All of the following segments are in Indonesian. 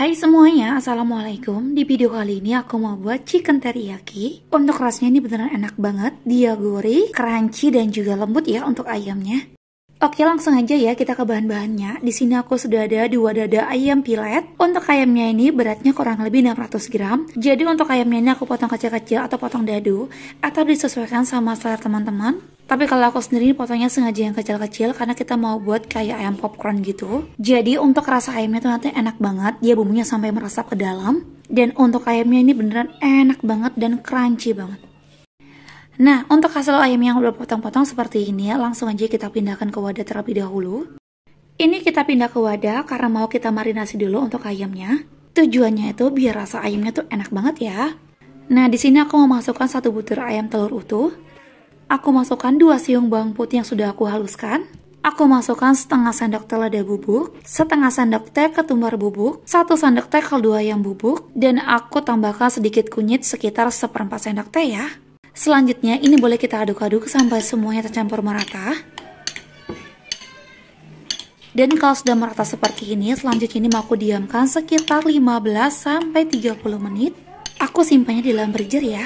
Hai semuanya, Assalamualaikum Di video kali ini aku mau buat chicken teriyaki Untuk rasanya ini beneran enak banget Dia gurih, crunchy dan juga lembut ya untuk ayamnya Oke langsung aja ya kita ke bahan-bahannya. Di sini aku sudah ada dua dada ayam pilet. Untuk ayamnya ini beratnya kurang lebih 600 gram. Jadi untuk ayamnya ini aku potong kecil-kecil atau potong dadu atau disesuaikan sama selera teman-teman. Tapi kalau aku sendiri potongnya sengaja yang kecil-kecil karena kita mau buat kayak ayam popcorn gitu. Jadi untuk rasa ayamnya tuh nanti enak banget, dia bumbunya sampai meresap ke dalam. Dan untuk ayamnya ini beneran enak banget dan crunchy banget. Nah, untuk hasil ayam yang udah potong-potong seperti ini, ya, langsung aja kita pindahkan ke wadah terlebih dahulu. Ini kita pindah ke wadah karena mau kita marinasi dulu untuk ayamnya. Tujuannya itu biar rasa ayamnya tuh enak banget ya. Nah, di sini aku mau masukkan satu butir ayam telur utuh. Aku masukkan dua siung bawang putih yang sudah aku haluskan. Aku masukkan setengah sendok teh lada bubuk, setengah sendok teh ketumbar bubuk, satu sendok teh kaldu ayam bubuk, dan aku tambahkan sedikit kunyit sekitar seperempat sendok teh ya. Selanjutnya ini boleh kita aduk-aduk sampai semuanya tercampur merata. Dan kalau sudah merata seperti ini, selanjutnya ini mau aku diamkan sekitar 15 sampai 30 menit. Aku simpannya di dalam freezer ya.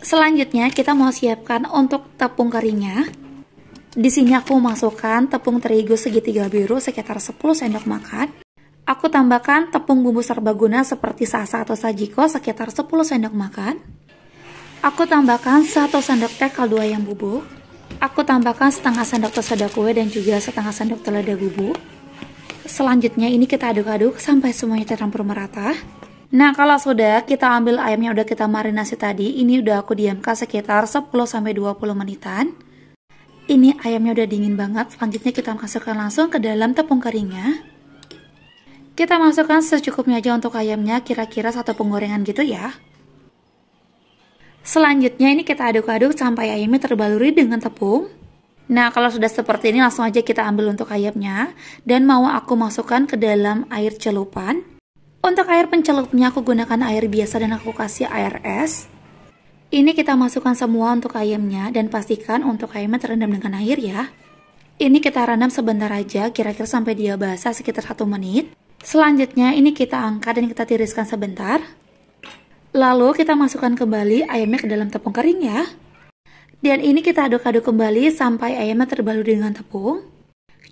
Selanjutnya kita mau siapkan untuk tepung keringnya. Di sini aku masukkan tepung terigu segitiga biru sekitar 10 sendok makan. Aku tambahkan tepung bumbu serbaguna seperti sasa atau sajiko sekitar 10 sendok makan. Aku tambahkan satu sendok teh kaldu ayam bubuk. Aku tambahkan setengah sendok teh soda kue dan juga setengah sendok lada bubuk. Selanjutnya ini kita aduk-aduk sampai semuanya tercampur merata. Nah, kalau sudah kita ambil ayamnya udah kita marinasi tadi, ini udah aku diamkan sekitar 10 sampai 20 menitan. Ini ayamnya udah dingin banget. Selanjutnya kita masukkan langsung ke dalam tepung keringnya. Kita masukkan secukupnya aja untuk ayamnya, kira-kira satu penggorengan gitu ya. Selanjutnya ini kita aduk-aduk sampai ayamnya terbaluri dengan tepung. Nah, kalau sudah seperti ini langsung aja kita ambil untuk ayamnya dan mau aku masukkan ke dalam air celupan. Untuk air pencelupnya aku gunakan air biasa dan aku kasih air es. Ini kita masukkan semua untuk ayamnya dan pastikan untuk ayamnya terendam dengan air ya. Ini kita rendam sebentar aja, kira-kira sampai dia basah sekitar 1 menit. Selanjutnya ini kita angkat dan kita tiriskan sebentar. Lalu kita masukkan kembali ayamnya ke dalam tepung kering ya. Dan ini kita aduk-aduk kembali sampai ayamnya terbalut dengan tepung.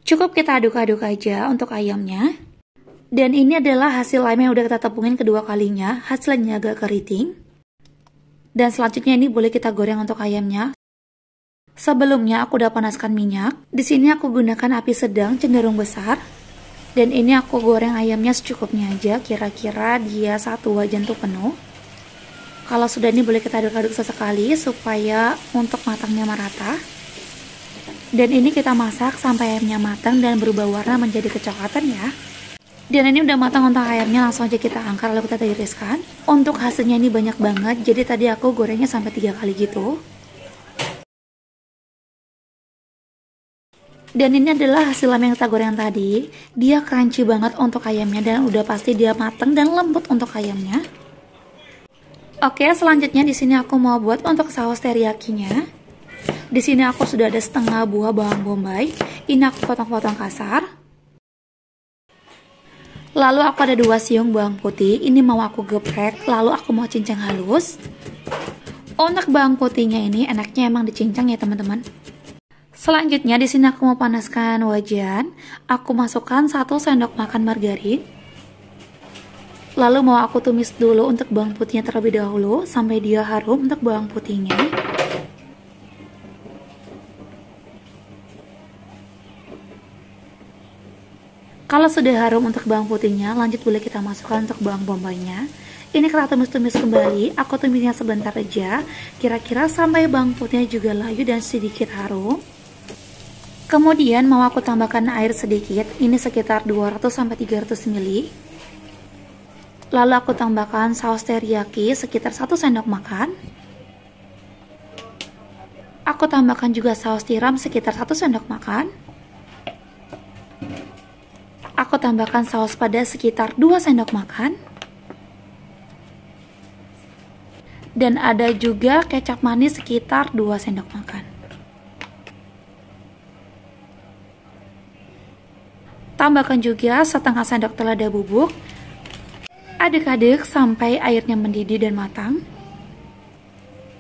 Cukup kita aduk-aduk aja untuk ayamnya. Dan ini adalah hasil lime yang udah kita tepungin kedua kalinya, hasilnya agak keriting. Dan selanjutnya ini boleh kita goreng untuk ayamnya. Sebelumnya aku udah panaskan minyak. Di sini aku gunakan api sedang cenderung besar. Dan ini aku goreng ayamnya secukupnya aja, kira-kira dia satu wajan tuh penuh. Kalau sudah ini boleh kita aduk-aduk sesekali supaya untuk matangnya merata. Dan ini kita masak sampai ayamnya matang dan berubah warna menjadi kecoklatan ya. Dan ini udah matang untuk ayamnya langsung aja kita angkat lalu kita tiriskan. Untuk hasilnya ini banyak banget, jadi tadi aku gorengnya sampai tiga kali gitu. Dan ini adalah hasil ayam yang kita goreng tadi. Dia crunchy banget untuk ayamnya dan udah pasti dia matang dan lembut untuk ayamnya. Oke, selanjutnya di sini aku mau buat untuk saus teriyakinya. Di sini aku sudah ada setengah buah bawang bombay. Ini aku potong-potong kasar. Lalu aku ada dua siung bawang putih. Ini mau aku geprek, lalu aku mau cincang halus. Untuk bawang putihnya ini enaknya emang dicincang ya teman-teman. Selanjutnya di sini aku mau panaskan wajan. Aku masukkan 1 sendok makan margarin. Lalu mau aku tumis dulu untuk bawang putihnya terlebih dahulu sampai dia harum untuk bawang putihnya. Kalau sudah harum untuk bawang putihnya, lanjut boleh kita masukkan untuk bawang bombaynya. Ini kita tumis-tumis kembali, aku tumisnya sebentar aja, kira-kira sampai bawang putihnya juga layu dan sedikit harum. Kemudian mau aku tambahkan air sedikit, ini sekitar 200-300 ml. Lalu aku tambahkan saus teriyaki sekitar 1 sendok makan. Aku tambahkan juga saus tiram sekitar 1 sendok makan. Aku tambahkan saus pada sekitar 2 sendok makan. Dan ada juga kecap manis sekitar 2 sendok makan. Tambahkan juga setengah sendok telada bubuk aduk-aduk sampai airnya mendidih dan matang.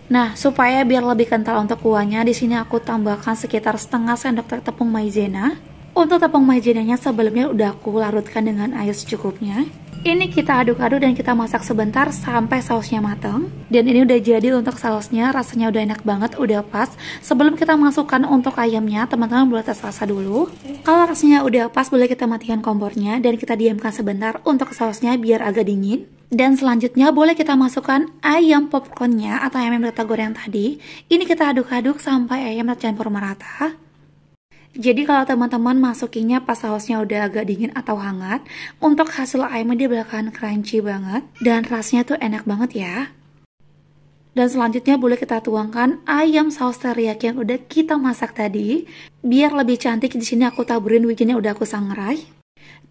Nah, supaya biar lebih kental untuk kuahnya, di sini aku tambahkan sekitar setengah sendok teh tepung maizena. Untuk tepung maizenanya sebelumnya udah aku larutkan dengan air secukupnya. Ini kita aduk-aduk dan kita masak sebentar sampai sausnya matang. Dan ini udah jadi untuk sausnya, rasanya udah enak banget, udah pas. Sebelum kita masukkan untuk ayamnya, teman-teman boleh tes rasa dulu. Kalau rasanya udah pas, boleh kita matikan kompornya dan kita diamkan sebentar untuk sausnya biar agak dingin. Dan selanjutnya boleh kita masukkan ayam popcornnya atau ayam yang kita goreng tadi. Ini kita aduk-aduk sampai ayam tercampur merata. Jadi kalau teman-teman masukinnya pas sausnya udah agak dingin atau hangat, untuk hasil ayamnya dia bakalan crunchy banget dan rasanya tuh enak banget ya. Dan selanjutnya boleh kita tuangkan ayam saus teriyaki yang udah kita masak tadi. Biar lebih cantik di sini aku taburin wijennya udah aku sangrai.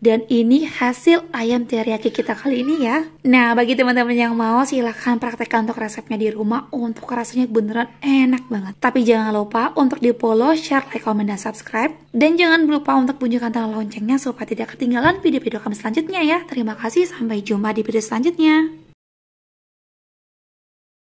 Dan ini hasil ayam teriyaki kita kali ini ya. Nah, bagi teman-teman yang mau silahkan praktekkan untuk resepnya di rumah untuk rasanya beneran enak banget. Tapi jangan lupa untuk di follow, share, like, komen, dan subscribe. Dan jangan lupa untuk bunyikan tanda loncengnya supaya tidak ketinggalan video-video kami selanjutnya ya. Terima kasih, sampai jumpa di video selanjutnya.